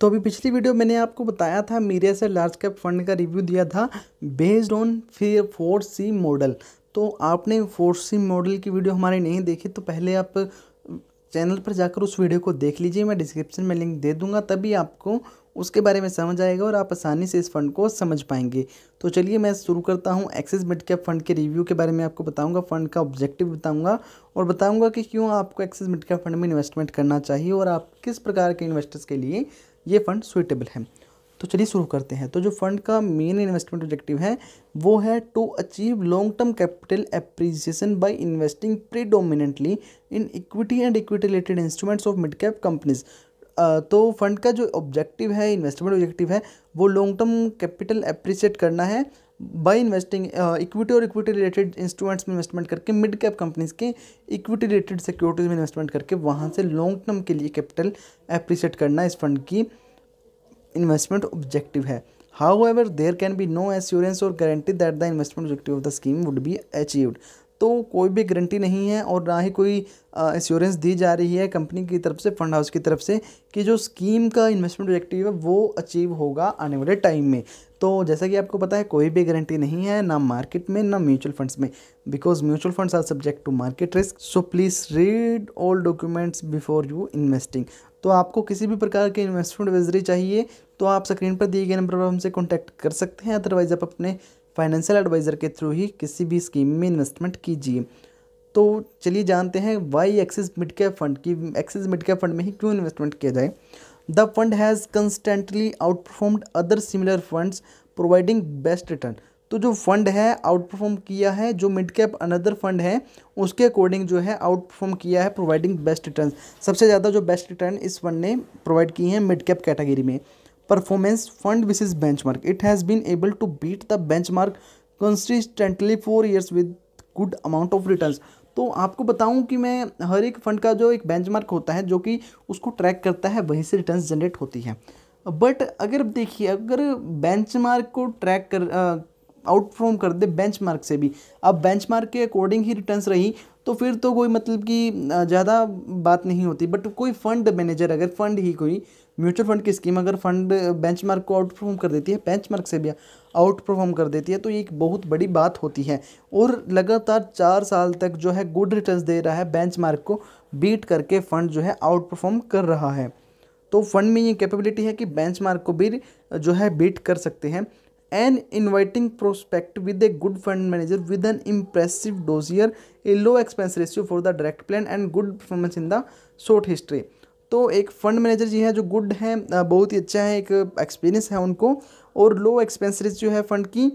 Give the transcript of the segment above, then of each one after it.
तो अभी पिछली वीडियो मैंने आपको बताया था मीरिया से लार्ज कैप फंड का रिव्यू दिया था बेस्ड ऑन फिर फोर सी मॉडल तो आपने फोर सी मॉडल की वीडियो हमारी नहीं देखी तो पहले आप चैनल पर जाकर उस वीडियो को देख लीजिए मैं डिस्क्रिप्शन में लिंक दे दूंगा तभी आपको उसके बारे में समझ आएगा और आप आसानी से इस फंड को समझ पाएंगे तो चलिए मैं शुरू करता हूँ एक्सेस मिड कैप फंड के रिव्यू के बारे में आपको बताऊँगा फंड का ऑब्जेक्टिव बताऊँगा और बताऊँगा कि क्यों आपको एक्सिस मिड कैप फंड में इन्वेस्टमेंट करना चाहिए और आप किस प्रकार के इन्वेस्टर्स के लिए ये फ़ंड सुइटेबल है तो चलिए शुरू करते हैं तो जो फंड का मेन इन्वेस्टमेंट ऑब्जेक्टिव है वो है to achieve long term capital appreciation by investing predominantly in equity and equity related instruments of mid cap companies तो फंड का जो ऑब्जेक्टिव है इन्वेस्टमेंट ऑब्जेक्टिव है वो लॉन्ग टर्म कैपिटल अप्रिसिएट करना है बाय इन्वेस्टिंग इक्विटी और इक्विटी रिलेटेड इंस्ट्रूमेंट्स में इन्वेस्टमेंट करके मिड कैप कंपनीज के इक्विटी रिलेटेड सिक्योरिटीज़ में इन्वेस्टमेंट करके वहाँ से लॉन्ग टर्म के लिए कैपिटल अप्रिशिएट करना इस फंड की इन्वेस्टमेंट ऑब्जेक्टिव है however there can be no assurance और guarantee that the investment objective of the scheme would be achieved तो कोई भी गारंटी नहीं है और ना ही कोई एश्योरेंस दी जा रही है कंपनी की तरफ से फंड हाउस की तरफ से कि जो स्कीम का इन्वेस्टमेंट ऑब्जेक्टिव है वो अचीव होगा आने वाले टाइम में तो जैसा कि आपको पता है कोई भी गारंटी नहीं है ना मार्केट में ना म्यूचुअल फंड्स में because mutual funds are subject to market risk so please read all documents before you investing तो आपको किसी भी प्रकार के इन्वेस्टमेंट एडवाइजरी चाहिए तो आप स्क्रीन पर दिए गए नंबर पर हमसे कॉन्टैक्ट कर सकते हैं अदरवाइज़ आप अपने फाइनेंशियल एडवाइज़र के थ्रू ही किसी भी स्कीम में इन्वेस्टमेंट कीजिए तो चलिए जानते हैं why Axis mid cap fund की एक्सिस मिड कैप फंड में ही क्यों इन्वेस्टमेंट किया जाए the fund has constantly outperformed other similar funds providing best return तो जो फंड है आउट परफॉर्म किया है जो मिड कैप अनदर फंड है उसके अकॉर्डिंग जो है आउट परफॉर्म किया है प्रोवाइडिंग बेस्ट रिटर्न सबसे ज़्यादा जो बेस्ट रिटर्न इस फंड ने प्रोवाइड की हैं मिड कैप कैटेगरी में is benchmark it has been able to beat the benchmark consistently for years with good amount of return तो आपको बताऊं कि मैं हर एक फंड का जो एक बेंचमार्क होता है जो कि उसको ट्रैक करता है वहीं से रिटर्न्स जनरेट होती है बट अगर देखिए अगर बेंचमार्क को ट्रैक कर आउटफॉर्म कर दे बेंचमार्क से भी अब बेंचमार्क के अकॉर्डिंग ही रिटर्न्स रही तो फिर तो कोई मतलब कि ज़्यादा बात नहीं होती बट कोई फंड मैनेजर अगर फंड ही कोई म्यूचुअल फंड की स्कीम अगर फंड बेंचमार्क को आउट परफॉर्म कर देती है बेंचमार्क से भी आउट परफॉर्म कर देती है तो ये एक बहुत बड़ी बात होती है और लगातार चार साल तक जो है गुड रिटर्न दे रहा है बेंचमार्क को बीट करके फंड जो है आउट परफॉर्म कर रहा है तो फंड में ये कैपेबिलिटी है कि बेंचमार्क को भी जो है बीट कर सकते हैं an inviting prospect with a good fund manager with an impressive dossier a low expense ratio for the direct plan and good performance in the short history तो एक फ़ंड मैनेजर जी हैं जो गुड हैं बहुत ही अच्छा है एक एक्सपीरियंस है उनको और लो एक्सपेंस जो है फ़ंड की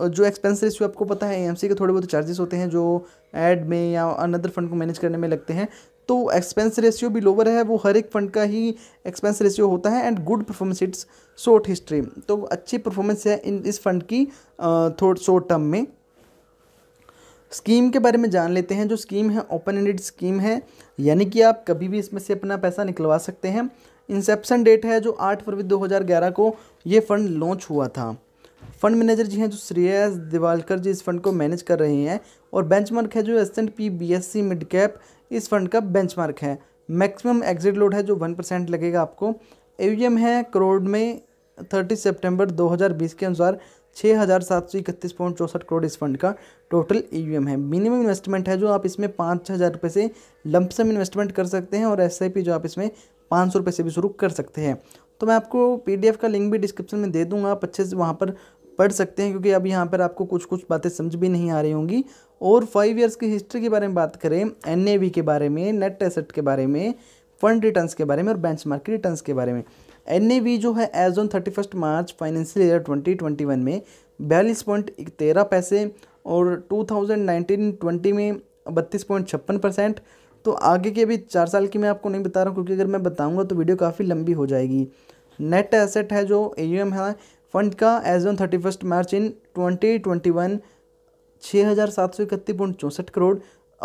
जो एक्सपेंस रेशियो आपको पता है एएमसी के थोड़े बहुत चार्जेस होते हैं जो एड में या अनदर फंड को मैनेज करने में लगते हैं तो एक्सपेंस रेशियो भी लोअर है वो हर एक फंड का ही एक्सपेंस रेशियो होता है and good performance it's short history तो अच्छी परफॉर्मेंस है इन इस फंड की थोड़ शॉर्ट टर्म में स्कीम के बारे में जान लेते हैं जो स्कीम है ओपन एंडेड स्कीम है यानी कि आप कभी भी इसमें से अपना पैसा निकलवा सकते हैं इंसेप्शन डेट है जो आठ फरवरी 2011 को ये फ़ंड लॉन्च हुआ था फंड मैनेजर जी हैं जो श्रेयस दिवालकर जी इस फंड को मैनेज कर रहे हैं और बेंचमार्क है जो S and P B S C mid cap इस फंड का बेंचमार्क है मैक्सिमम एग्जिट लोड है जो वन परसेंट लगेगा आपको ए है करोड़ में थर्टी सितंबर बीस के अनुसार छः हज़ार सात सौ इकतीस पॉइंट करोड़ इस फंड का टोटल ई e है मिनिमम इन्वेस्टमेंट है जो आप इसमें पाँच हज़ार रुपये से लमसम इन्वेस्टमेंट कर सकते हैं और एस जो आप इसमें पाँच सौ रुपये से भी शुरू कर सकते हैं तो मैं आपको पी का लिंक भी डिस्क्रिप्शन में दे दूंगा आप अच्छे से वहाँ पर पढ़ सकते हैं क्योंकि अब यहाँ पर आपको कुछ कुछ बातें समझ भी नहीं आ रही होंगी और फाइव ईयर्स की हिस्ट्री के बारे में बात करें एन के बारे में नेट एसेट के बारे में फंड रिटर्न्स के बारे में और बेंचमार्क रिटर्न्स के बारे में एन जो है as on thirty first March financial year twenty twenty one में बयालीस पॉइंट तेरह पैसे और टू थाउजेंड नाइनटीन ट्वेंटी में बत्तीस पॉइंट छप्पन परसेंट तो आगे के अभी चार साल की मैं आपको नहीं बता रहा हूँ क्योंकि अगर मैं बताऊँगा तो वीडियो काफ़ी लंबी हो जाएगी नेट एसेट है जो ए है फंड का as on thirty first March in twenty twenty one छः हज़ार सात सौ इकतीस पॉइंट चौंसठ करोड़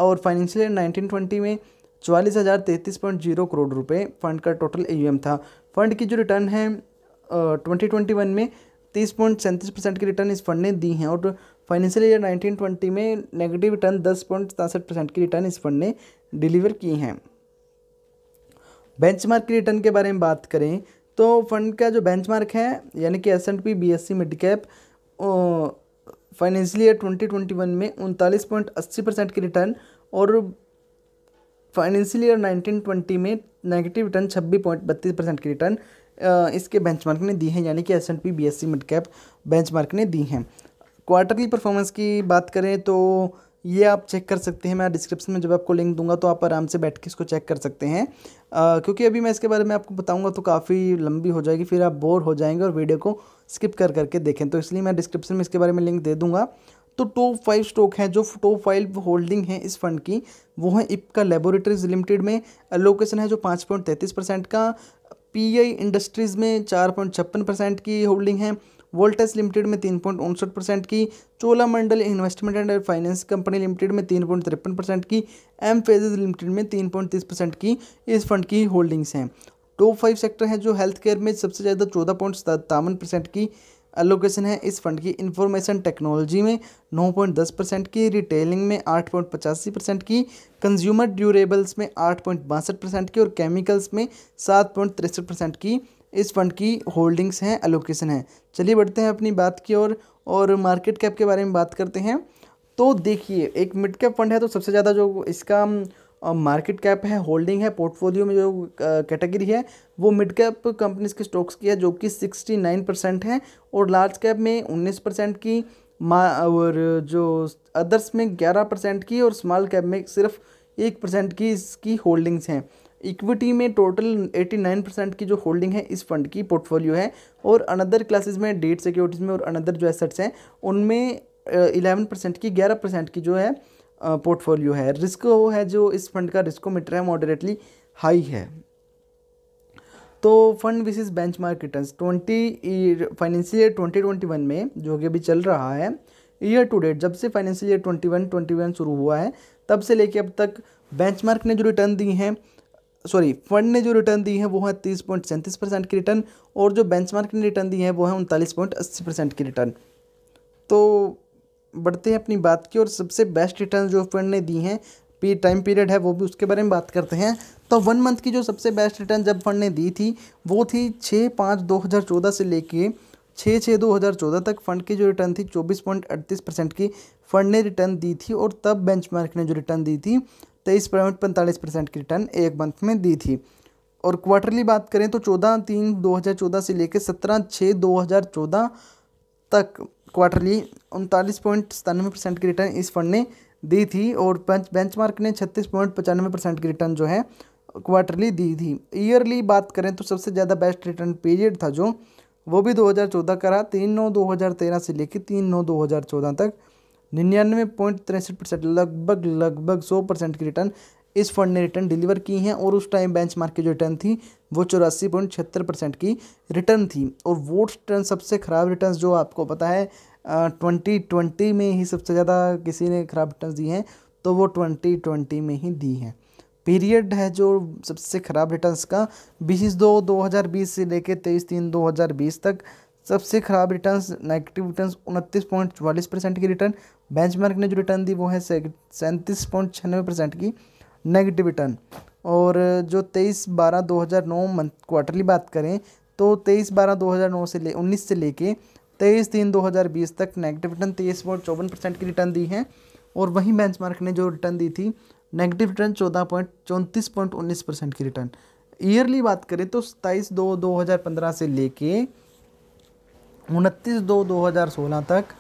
और फाइनेंशियल ईयर नाइनटीन ट्वेंटी में चवालीस हज़ार पॉइंट जीरो करोड़ रुपए फंड का टोटल ए था फंड की जो रिटर्न है ट्वेंटी ट्वेंटी वन में तीस पॉइंट सैंतीस परसेंट की रिटर्न इस फंड ने दी हैं और फाइनेंशियल ईयर नाइनटीन ट्वेंटी में नेगेटिव रिटर्न दस पॉइंट सतासठ परसेंट की रिटर्न इस फंड ने डिलीवर की हैं बेंचमार्क की रिटर्न के बारे में बात करें तो फंड का जो बेंचमार्क है यानी कि S and P B S C mid cap financial year twenty twenty one में उनतालीस पॉइंट अस्सी परसेंट की रिटर्न और फाइनेंशियल ईयर 1920 में नेगेटिव रिटर्न छब्बीस पॉइंट बत्तीस परसेंट की रिटर्न इसके बेंचमार्क ने दी है यानी कि S and P B S C mid cap mark ने दी हैं क्वार्टरली परफॉर्मेंस की बात करें तो ये आप चेक कर सकते हैं मैं डिस्क्रिप्शन में जब आपको लिंक दूंगा तो आप आराम से बैठ के इसको चेक कर सकते हैं आ, क्योंकि अभी मैं इसके बारे में आपको बताऊंगा तो काफ़ी लंबी हो जाएगी फिर आप बोर हो जाएंगे और वीडियो को स्किप कर करके देखें तो इसलिए मैं डिस्क्रिप्शन में इसके बारे में लिंक दे दूंगा तो टॉप फाइव स्टॉक हैं जो टॉप फाइव होल्डिंग हैं इस फंड की वो है इपका लेबोरेटरीज लिमिटेड में एलोकेशन है जो पाँच पॉइंट तैंतीस परसेंट का पीआई इंडस्ट्रीज़ में चार पॉइंट छप्पन परसेंट की होल्डिंग है वोल्टेस लिमिटेड में तीन पॉइंट उनसठ परसेंट की Cholamandalam investment and finance company limited में तीन पॉइंट तिरपन परसेंट की एम फेजेज लिमिटेड में तीन पॉइंट तीस परसेंट की इस फंड की होल्डिंग्स हैं टॉप फाइव सेक्टर हैं जो हेल्थ केयर में सबसे ज़्यादा चौदह पॉइंट सत्तावन परसेंट की एलोकेशन है इस फंड की इंफॉर्मेशन टेक्नोलॉजी में 9.10 परसेंट की रिटेलिंग में पचासी परसेंट की कंज्यूमर ड्यूरेबल्स में आठ परसेंट की और केमिकल्स में सात परसेंट की इस फंड की होल्डिंग्स हैं एलोकेशन है चलिए बढ़ते हैं अपनी बात की ओर और, और मार्केट कैप के बारे में बात करते हैं तो देखिए एक मिड कैप फंड है तो सबसे ज़्यादा जो इसका और मार्केट कैप है होल्डिंग है पोर्टफोलियो में जो कैटेगरी है वो मिड कैप कंपनीज के स्टॉक्स की है जो कि सिक्सटी नाइन परसेंट है और लार्ज कैप में उन्नीस परसेंट की मा और जो अदर्स में ग्यारह परसेंट की और स्मॉल कैप में सिर्फ एक परसेंट की इसकी होल्डिंग्स हैं इक्विटी में टोटल एटी नाइन परसेंट की जो होल्डिंग है इस फंड की पोर्टफोलियो है और अनदर क्लासेस में डेट सिक्योरिटीज़ में और अनदर जो एसेट्स हैं उनमें इलेवन परसेंट की ग्यारह परसेंट की जो है पोर्टफोलियो है रिस्क वो है जो इस फंड का रिस्को मिटर है मॉडरेटली हाई है तो fund is benchmark return twenty financial year twenty twenty one में जो कि अभी चल रहा है ईयर टू डेट जब से financial year twenty one twenty one शुरू हुआ है तब से लेके अब तक बेंच मार्क ने जो रिटर्न दी हैं सॉरी फंड ने जो रिटर्न दी है वो है तीस पॉइंट सैंतीस परसेंट की रिटर्न और जो बेंच मार्क ने रिटर्न दी है वो है उनतालीस पॉइंट अस्सी परसेंट की रिटर्न तो बढ़ते हैं अपनी बात की और सबसे बेस्ट रिटर्न जो फंड ने दी हैं पी टाइम पीरियड है वो भी उसके बारे में बात करते हैं तो वन मंथ की जो सबसे बेस्ट रिटर्न जब फंड ने दी थी वो थी छः पाँच दो हज़ार चौदह से लेके छः छः दो हज़ार चौदह तक फंड की जो रिटर्न थी चौबीस पॉइंट अड़तीस परसेंट की फंड ने रिटर्न दी थी और तब मार्क ने जो रिटर्न दी थी तेईस पॉइंट पैंतालीस परसेंट की रिटर्न एक मंथ में दी थी और क्वार्टरली बात करें तो चौदह तीन दो हज़ार चौदह से लेकर सत्रह छः दो हज़ार चौदह तक क्वार्टरली उनतालीस पॉइंट सतानवे परसेंट की रिटर्न इस फंड ने दी थी और बेंच बेंचमार्क ने छत्तीस पॉइंट पचानवे परसेंट की रिटर्न जो है क्वार्टरली दी थी ईयरली बात करें तो सबसे ज़्यादा बेस्ट रिटर्न पीरियड था जो वो भी 2014 का रहा तीन नौ दो हज़ार तेरह से लेकर तीन नौ दो हज़ार चौदह तक निन्यानवे पॉइंट तिरसठ परसेंट लगभग लगभग सौ परसेंट की रिटर्न इस फंड ने रिटर्न डिलीवर की हैं और उस टाइम बेंचमार्क की जो रिटर्न थी वो चौरासी पॉइंट छिहत्तर परसेंट की रिटर्न थी और वोट रिटर्न सबसे ख़राब रिटर्न जो आपको पता है ट्वेंटी ट्वेंटी में ही सबसे ज़्यादा किसी ने ख़राब रिटर्न दी हैं तो वो ट्वेंटी ट्वेंटी में ही दी हैं पीरियड है जो सबसे ख़राब रिटर्न्स का बीस दो दो हज़ार बीस से लेकर तेईस तीन दो हज़ार बीस तक सबसे ख़राब रिटर्न्स नेगेटिव रिटर्न्स उनतीस पॉइंट चवालीस परसेंट की रिटर्न बेंचमार्क ने जो रिटर्न दी वो है सैंतीस पॉइंट छियानवे परसेंट की नेगेटिव रिटर्न और जो तेईस बारह दो हज़ार नौ मंथ क्वार्टरली बात करें तो तेईस बारह दो हज़ार नौ से ले उन्नीस से लेके तेईस तीन दो हज़ार बीस तक नेगेटिव रिटर्न तेईस पॉइंट चौवन परसेंट की रिटर्न दी है और वहीं बेंचमार्क ने जो रिटर्न दी थी नेगेटिव रिटर्न चौदह पॉइंट चौंतीस पॉइंट उन्नीस परसेंट की रिटर्न ईयरली बात करें तो सत्ताईस दो दो हज़ार पंद्रह से लेके उनतीस दो दो हज़ार सोलह तक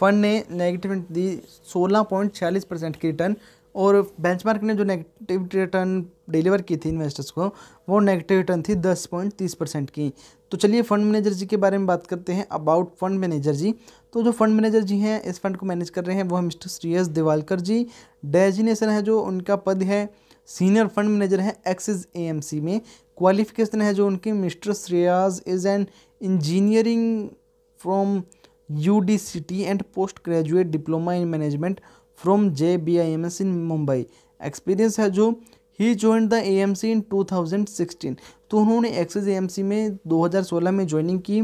फंड ने नेगेटिव दी सोलह पॉइंट छियालीस परसेंट की रिटर्न और बेंचमार्क ने जो नेगेटिव रिटर्न डिलीवर की थी इन्वेस्टर्स को वो नेगेटिव रिटर्न थी दस पॉइंट तीस परसेंट की तो चलिए फंड मैनेजर जी के बारे में बात करते हैं अबाउट फंड मैनेजर जी तो जो फंड मैनेजर जी हैं इस फंड को मैनेज कर रहे हैं वो मिस्टर श्रेयस देवालकर जी डेजिनेशन है जो उनका पद है सीनियर फंड मैनेजर है एक्सिस ए में क्वालिफिकेशन है जो उनकी mister Shreyas is an engineering from U D C T and post graduate diploma in management from J B I M S in Mumbai experience है जो he join the A M C in two thousand sixteen तो उन्होंने axes ए M सी में दो हज़ार सोलह में joining की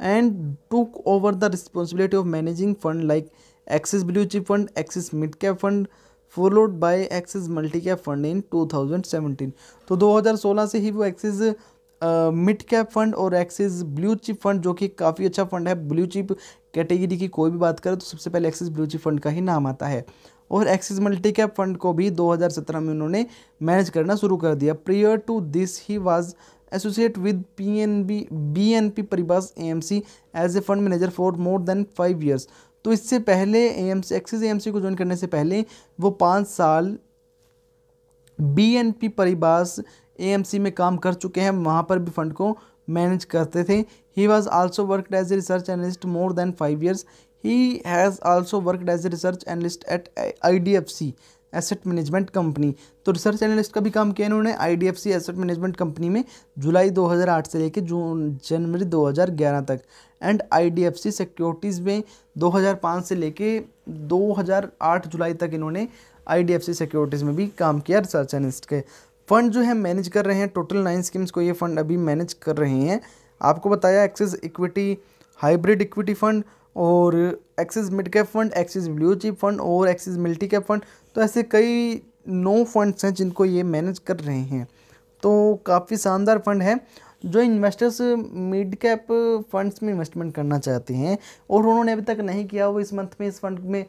and took over the responsibility of managing fund like Axis blue chip fund Axis mid cap fund followed by Axis multi cap fund in two thousand seventeen तो दो हजार सोलह से ही वो एक्सिस मिड कैप फंड और Axis blue chip fund जो कि काफ़ी अच्छा फंड है ब्लू चिप कैटेगरी की कोई भी बात करें तो सबसे पहले एक्सिस ब्लू चिप फंड का ही नाम आता है और एक्सिस मल्टी कैप फंड को भी 2017 में उन्होंने मैनेज करना शुरू कर दिया prior to this he was associate with P N B B N P Paribas M C as a fund manager for more than five years तो इससे पहले A M C Axis A M C को join करने से पहले वो पाँच साल B N P Paribas AMC में काम कर चुके हैं वहाँ पर भी फंड को मैनेज करते थे he was also worked as a research analyst more than five years he has also worked as a research analyst at I D F C asset management company तो रिसर्च एनालिस्ट का भी काम किया इन्होंने IDFC asset management company में जुलाई 2008 से लेकर जून जनवरी 2011 तक एंड आईडीएफसी सिक्योरिटीज़ में 2005 से लेके 2008 जुलाई तक इन्होंने आईडीएफसी सिक्योरिटीज़ में भी काम किया रिसर्च एनालिस्ट के फंड जो है मैनेज कर रहे हैं टोटल नाइन स्कीम्स को ये फंड अभी मैनेज कर रहे हैं आपको बताया Axis equity hybrid equity fund और Axis mid cap fund Axis blue chip fund और एक्सिस मल्टी कैप फंड तो ऐसे कई नो फंड्स हैं जिनको ये मैनेज कर रहे हैं तो काफ़ी शानदार फंड है जो इन्वेस्टर्स मिड कैप फंड्स में इन्वेस्टमेंट करना चाहते हैं और उन्होंने अभी तक नहीं किया वो इस मंथ में इस फंड में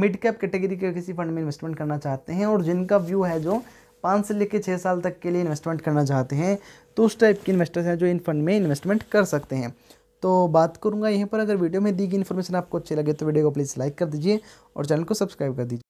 मिड कैप कैटेगरी के किसी फंड में इन्वेस्टमेंट करना चाहते हैं और जिनका व्यू है जो पाँच से लेकर छः साल तक के लिए इन्वेस्टमेंट करना चाहते हैं तो उस टाइप के इन्वेस्टर्स हैं जो इन फंड में इन्वेस्टमेंट कर सकते हैं तो बात करूंगा यहीं पर अगर वीडियो में दी गई इन्फॉर्मेशन आपको अच्छी लगे तो वीडियो को प्लीज़ लाइक कर दीजिए और चैनल को सब्सक्राइब कर दीजिए